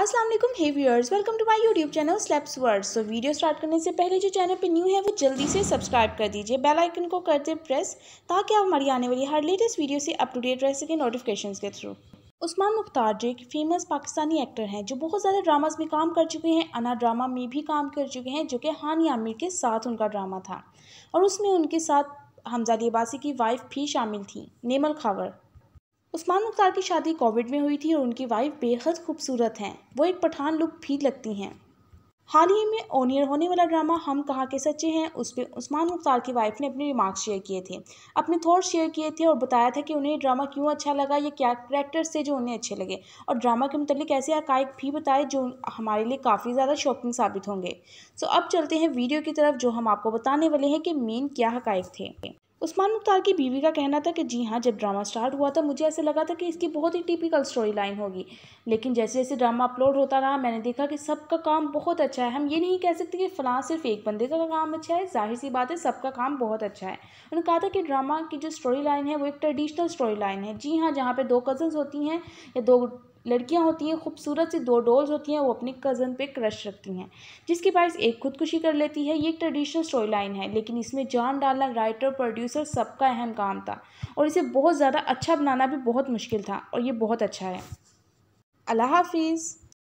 वालेकुम hey viewers welcome to my YouTube channel slaps words so video start करने से पहले जो चैनल पे न्यू है वो जल्दी से सब्सक्राइब कर दीजिए बेल आइकन को करते प्रेस ताकि आप हमारी आने वाली हर लेटेस्ट वीडियो से अप टू डेट रह सकें नोटिफिकेशन के थ्रू उस्मान मुख्तार जो एक फेमस पाकिस्तानी एक्टर हैं जो बहुत ज़्यादा ड्रामास में काम कर चुके हैं अना ड्रामा में भी काम कर चुके हैं जो कि हानि आमिर के साथ उनका ड्रामा था और उसमें उनके साथ हमजा लिबासी की वाइफ भी शामिल थी नेमल खावर उस्मान मुख्तार की शादी कोविड में हुई थी और उनकी वाइफ बेहद खूबसूरत हैं वो एक पठान लुक भी लगती हैं हाल ही में ओनियर होने वाला ड्रामा हम कहाँ के सच्चे हैं उस पर उस्मान मुख्तार की वाइफ ने अपने रिमार्क्स शेयर किए थे अपने थॉट्स शेयर किए थे और बताया था कि उन्हें ड्रामा क्यों अच्छा लगा या क्या करेक्टर्स थे जो उन्हें अच्छे लगे और ड्रामा के मतलब ऐसे हकाइक भी बताए जो हमारे लिए काफ़ी ज़्यादा शॉकिंग साबित होंगे सो अब चलते हैं वीडियो की तरफ जो हम आपको बताने वाले हैं कि मेन क्या हकाइक थे उस्मान मुख्तार की बीवी का कहना था कि जी हाँ जब ड्रामा स्टार्ट हुआ था मुझे ऐसे लगा था कि इसकी बहुत ही टिपिकल स्टोरी लाइन होगी लेकिन जैसे जैसे ड्रामा अपलोड होता रहा मैंने देखा कि सबका काम बहुत अच्छा है हम ये नहीं कह सकते कि फ़लाँ सिर्फ एक बंदे का काम अच्छा है जाहिर सी बात है सबका काम बहुत अच्छा है उन्होंने कहा था कि ड्रामा की जो स्टोरी लाइन है वो एक ट्रेडिशनल स्टोरी लाइन है जी हाँ जहाँ पर दो कज़न्स होती हैं या दो लड़कियां होती हैं खूबसूरत सी दो डोल्स होती हैं वो अपनी कज़न पे क्रश रखती हैं जिसके पास एक खुदकुशी कर लेती है ये एक ट्रेडिशनल स्टोरी लाइन है लेकिन इसमें जान डालना राइटर प्रोड्यूसर सबका अहम काम था और इसे बहुत ज़्यादा अच्छा बनाना भी बहुत मुश्किल था और ये बहुत अच्छा है अल्लाह हाफिज़